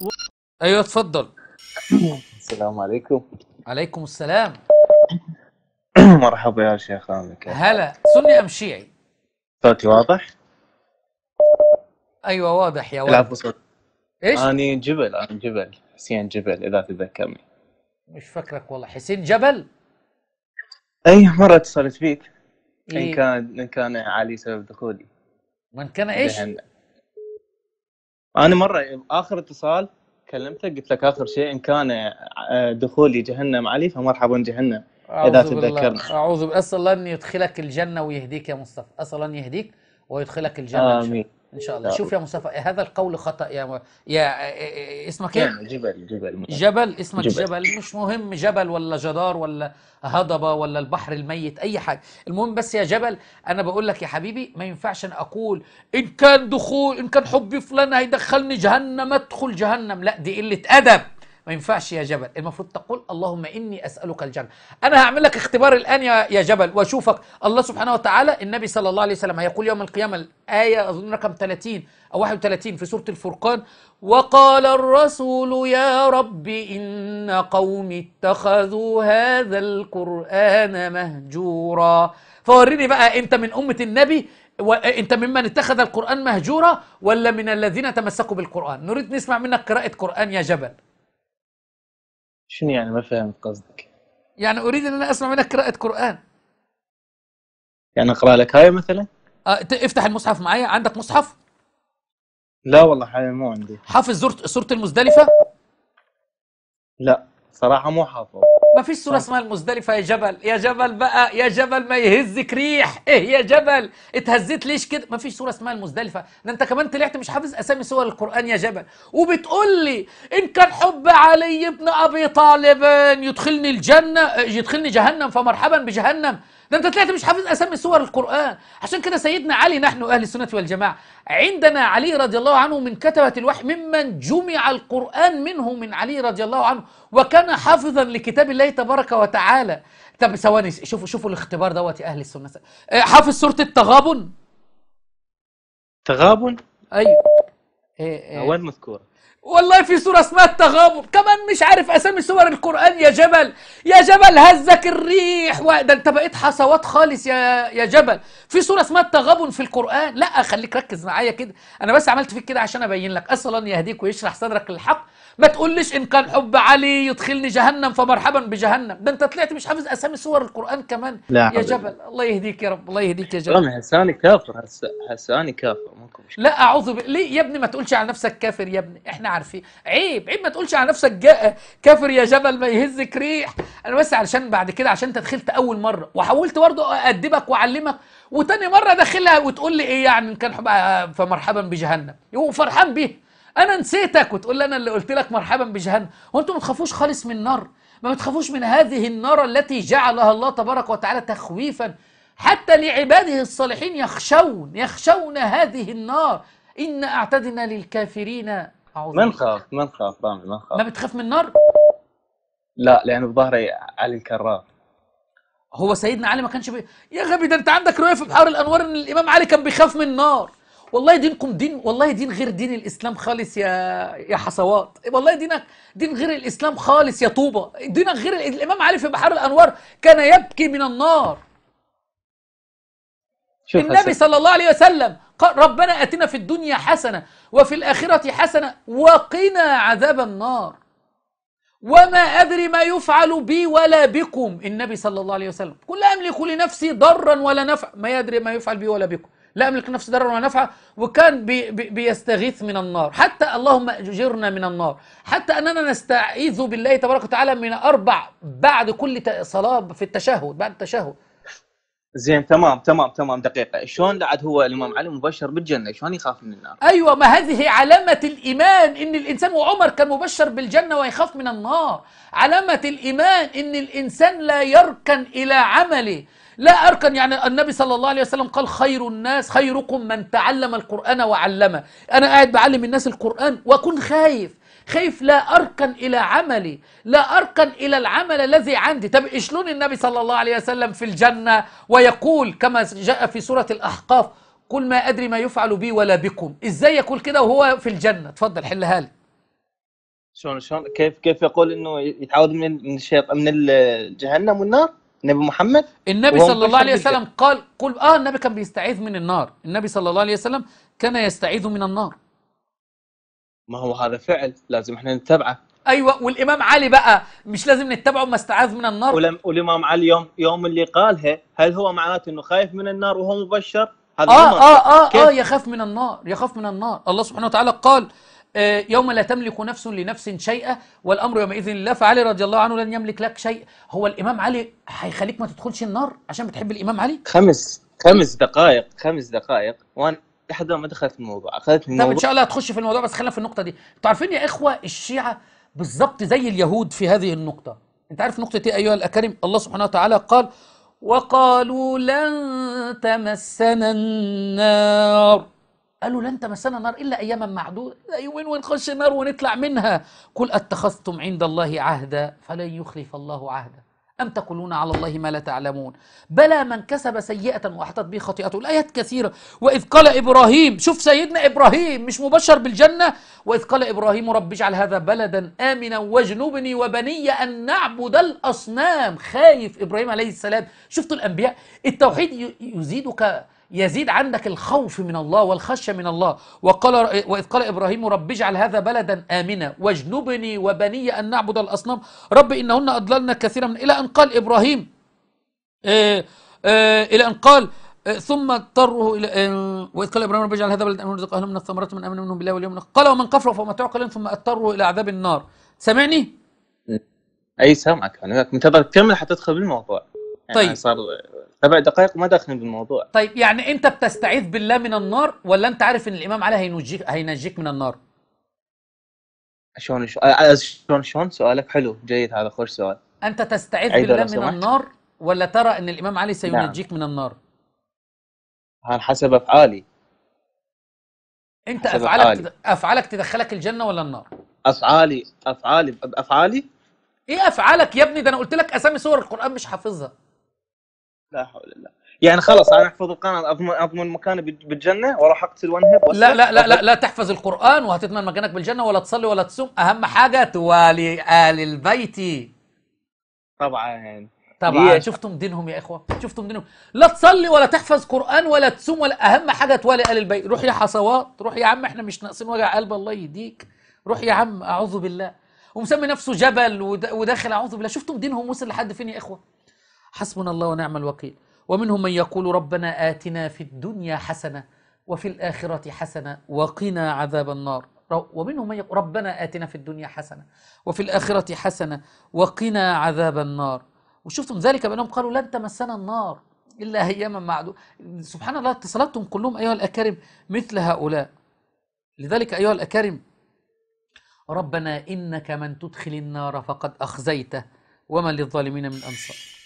و... ايوه اتفضل السلام عليكم عليكم السلام مرحبا يا شيخ هلا سني ام شيعي؟ صوتي واضح؟ ايوه واضح يا ولد صوت ايش؟ اني جبل انا جبل حسين جبل اذا تذكرني مش فكرك والله حسين جبل؟ اي مره اتصلت فيك إيه؟ ان كان ان كان علي سبب دخولي من كان ايش؟ انا مره اخر اتصال كلمتك قلت لك اخر شيء ان كان آه، دخولي جهنم علي فمرحبا جهنم اذا تتذكرنا اعوذ بالله اسال الله ان يدخلك الجنه ويهديك يا مصطفى اسال الله ان يهديك ويدخلك الجنه امين ان شاء الله شوف يا مصطفى هذا القول خطا يا م... يا إيه، اسمك ايه جبل جبل مصطفى. جبل اسمك جبل. جبل مش مهم جبل ولا جدار ولا هضبه ولا البحر الميت اي حاجه المهم بس يا جبل انا بقول لك يا حبيبي ما ينفعش ان اقول ان كان دخول ان كان حبي فلان هيدخلني جهنم ادخل جهنم لا دي قله ادب ما ينفعش يا جبل المفروض تقول اللهم إني أسألك الجنة أنا هعمل لك اختبار الآن يا, جبل وأشوفك الله سبحانه وتعالى النبي صلى الله عليه وسلم هيقول يوم القيامة الآية أظن رقم 30 أو 31 في سورة الفرقان وقال الرسول يا رب إن قومي اتخذوا هذا القرآن مهجورا فوريني بقى أنت من أمة النبي وانت ممن اتخذ القران مهجورا ولا من الذين تمسكوا بالقران نريد نسمع منك قراءه قران يا جبل شنو يعني ما فهمت قصدك يعني اريد ان انا اسمع منك قراءه قران يعني اقرا لك هاي مثلا آه، افتح المصحف معايا عندك مصحف لا والله حاليا مو عندي حافظ سوره المزدلفه لا صراحه مو حافظ ما فيش صورة اسمها المزدلفة يا جبل يا جبل بقى يا جبل ما يهزك ريح ايه يا جبل اتهزيت ليش كده ما فيش صورة اسمها المزدلفة ده انت كمان طلعت مش حافظ اسامي سور القرآن يا جبل وبتقول لي ان كان حب علي بن ابي طالب يدخلني الجنة يدخلني جهنم فمرحبا بجهنم ده انت طلعت مش حافظ اسامي سور القران عشان كده سيدنا علي نحن اهل السنه والجماعه عندنا علي رضي الله عنه من كتبه الوحي ممن جمع القران منه من علي رضي الله عنه وكان حافظا لكتاب الله تبارك وتعالى طب ثواني شوفوا شوفوا الاختبار دوت يا اهل السنه آه، حافظ سوره التغابن تغابن ايوه ايه ايه اول مذكوره والله في سورة اسمها التغابر كمان مش عارف أسامي سور القرآن يا جبل يا جبل هزك الريح و... ده أنت بقيت حصوات خالص يا يا جبل في سورة اسمها التغابن في القرآن لا خليك ركز معايا كده أنا بس عملت فيك كده عشان أبين لك أصلا يهديك ويشرح صدرك للحق ما تقوليش إن كان حب علي يدخلني جهنم فمرحبا بجهنم ده أنت طلعت مش حافظ أسامي سور القرآن كمان لا يا جبل الله يهديك يا رب الله يهديك يا جبل حساني كافر حساني كافر ممكن لا أعوذ ب... ليه يا ابني ما تقولش على نفسك كافر يا ابني إحنا عارفين عيب عيب ما تقولش على نفسك جا... كافر يا جبل ما يهزك ريح أنا بس علشان بعد كده عشان أنت دخلت أول مرة وحاولت برضه أدبك وأعلمك وتاني مرة داخلها وتقول لي إيه يعني إن كان حب آه، فمرحبا بجهنم وفرحان بيه انا نسيتك وتقول لي انا اللي قلت لك مرحبا بجهنم هو انتوا ما تخافوش خالص من النار ما تخافوش من هذه النار التي جعلها الله تبارك وتعالى تخويفا حتى لعباده الصالحين يخشون يخشون هذه النار إن أعتدنا للكافرين من نخاف من نخاف طبعا من نخاف ما بتخاف من النار؟ لا لأنه بظهري علي الكرار هو سيدنا علي ما كانش بي... يا غبي ده أنت عندك روايه في بحار الأنوار إن الإمام علي كان بيخاف من النار والله دينكم دين والله دين غير دين الاسلام خالص يا يا حصوات والله دينك دين غير الاسلام خالص يا طوبه دينك غير الامام علي في بحار الانوار كان يبكي من النار النبي صلى الله عليه وسلم قال ربنا اتنا في الدنيا حسنه وفي الاخره حسنه وقنا عذاب النار وما أدري ما يفعل بي ولا بكم النبي صلى الله عليه وسلم قل لا أملك لنفسي ضرا ولا نفع ما يدري ما يفعل بي ولا بكم لا أملك نفس ضرا ولا نفعا وكان بي بي بيستغيث من النار حتى اللهم اجرنا من النار حتى اننا نستعيذ بالله تبارك وتعالى من اربع بعد كل صلاه في التشهد بعد التشهد زين تمام تمام تمام دقيقه شلون بعد هو الامام علي مبشر بالجنه شلون يخاف من النار ايوه ما هذه علامه الايمان ان الانسان وعمر كان مبشر بالجنه ويخاف من النار علامه الايمان ان الانسان لا يركن الى عمله لا أركن يعني النبي صلى الله عليه وسلم قال خير الناس خيركم من تعلم القرآن وعلمه أنا قاعد بعلم الناس القرآن وأكون خايف خايف لا أركن إلى عملي لا أركن إلى العمل الذي عندي طب إشلون النبي صلى الله عليه وسلم في الجنة ويقول كما جاء في سورة الأحقاف قل ما أدري ما يفعل بي ولا بكم إزاي يقول كده وهو في الجنة تفضل حلها لي شلون شلون كيف كيف يقول انه يتعوذ من من الشيطان من جهنم والنار؟ النبي محمد النبي صلى الله عليه وسلم قال قل اه النبي كان بيستعيذ من النار النبي صلى الله عليه وسلم كان يستعيذ من النار ما هو هذا فعل لازم احنا نتبعه ايوه والامام علي بقى مش لازم نتبعه ما استعاذ من النار ولم والامام علي يوم يوم اللي قالها هل هو معناته انه خايف من النار وهو مبشر هذا اه اه اه, آه يخاف من النار يخاف من النار الله سبحانه وتعالى قال آه، يوم لا تملك نفس لنفس شيئا والامر يومئذ لله فعلي رضي الله عنه لن يملك لك شيء هو الامام علي هيخليك ما تدخلش النار عشان بتحب الامام علي خمس خمس دقائق خمس دقائق وانا لحد ما دخلت في الموضوع اخذت الموضوع طب ان شاء الله هتخش في الموضوع بس خلينا في النقطه دي انتوا عارفين يا اخوه الشيعه بالظبط زي اليهود في هذه النقطه انت عارف نقطه ايه ايها الاكارم الله سبحانه وتعالى قال وقالوا لن تمسنا النار قالوا لن تمسنا النار إلا أياما معدودة يومين ونخش النار ونطلع منها قل أتخذتم عند الله عهدا فلن يخلف الله عهدا أم تقولون على الله ما لا تعلمون بلى من كسب سيئة وأحطت به خطيئته الآيات كثيرة وإذ قال إبراهيم شوف سيدنا إبراهيم مش مبشر بالجنة وإذ قال إبراهيم رب اجعل هذا بلدا آمنا واجنبني وبني أن نعبد الأصنام خايف إبراهيم عليه السلام شفتوا الأنبياء التوحيد يزيدك يزيد عندك الخوف من الله والخشية من الله وقال وإذ قال إبراهيم رب اجعل هذا بلدا آمنا واجنبني وبني أن نعبد الأصنام رب إنهن أضللنا كثيرا من إلى أن قال إبراهيم آآ آه، آآ آه، إلى أن قال آه، ثم اضطره الى واذ قال ابراهيم رب اجعل هذا بلدا امنا رزق اهله من الثمرات من امن منهم بالله واليوم قال ومن كفر فما تعقل ثم اضطره الى عذاب النار سامعني؟ اي سامعك انا منتظر تكمل حتى تدخل بالموضوع يعني طيب يعني صار سبع دقائق وما داخلين بالموضوع طيب يعني انت بتستعيذ بالله من النار ولا انت عارف ان الامام علي هينجيك هينجيك من النار؟ شلون شلون شلون سؤالك حلو جيد هذا خوش سؤال انت تستعيذ بالله من النار ولا ترى ان الامام علي نعم. سينجيك نعم. من النار؟ على حسب افعالي انت افعالك أفعالي. افعالك تدخلك الجنه ولا النار؟ افعالي افعالي افعالي ايه افعالك يا ابني ده انا قلت لك اسامي سور القران مش حافظها لا حول الله يعني خلاص انا احفظ القران اضمن اضمن مكاني بالجنه واروح اقتل وانهب لا لا لا لا لا تحفظ القران وهتضمن مكانك بالجنه ولا تصلي ولا تصوم اهم حاجه توالي ال البيت طبعا طبعا شفتم دينهم يا اخوه شفتم دينهم لا تصلي ولا تحفظ قران ولا تصوم ولا اهم حاجه توالي ال البيت روح يا حصوات روح يا عم احنا مش ناقصين وجع قلب الله يديك روح يا عم اعوذ بالله ومسمي نفسه جبل وداخل اعوذ بالله شفتم دينهم وصل لحد فين يا اخوه حسبنا الله ونعم الوكيل ومنهم من يقول ربنا آتنا في الدنيا حسنة وفي الآخرة حسنة وقنا عذاب النار ومنهم من يقول ربنا آتنا في الدنيا حسنة وفي الآخرة حسنة وقنا عذاب النار وشفتم ذلك بأنهم قالوا لن تمسنا النار إلا أياما معدودة سبحان الله اتصلتهم كلهم أيها الأكارم مثل هؤلاء لذلك أيها الأكارم ربنا إنك من تدخل النار فقد أخزيته وما للظالمين من أنصار